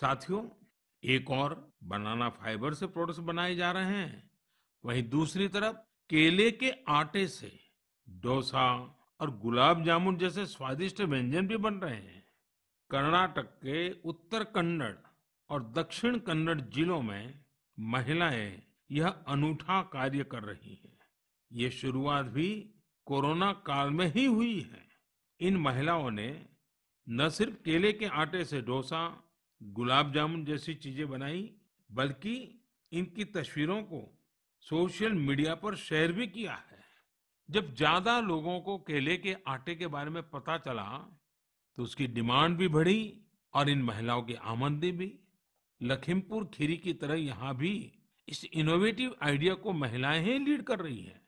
साथियों एक और बनाना फाइबर से प्रोडक्ट्स बनाए जा रहे हैं वहीं दूसरी तरफ केले के आटे से डोसा और गुलाब जामुन जैसे स्वादिष्ट व्यंजन भी बन रहे हैं कर्नाटक के उत्तर कन्नड़ और दक्षिण कन्नड़ जिलों में महिलाएं यह अनूठा कार्य कर रही हैं। ये शुरुआत भी कोरोना काल में ही हुई है इन महिलाओं ने न सिर्फ केले के आटे से डोसा गुलाब जामुन जैसी चीजें बनाई बल्कि इनकी तस्वीरों को सोशल मीडिया पर शेयर भी किया है जब ज्यादा लोगों को केले के आटे के बारे में पता चला तो उसकी डिमांड भी बढ़ी और इन महिलाओं की आमदनी भी लखीमपुर खीरी की तरह यहाँ भी इस इनोवेटिव आइडिया को महिलाएं ही लीड कर रही हैं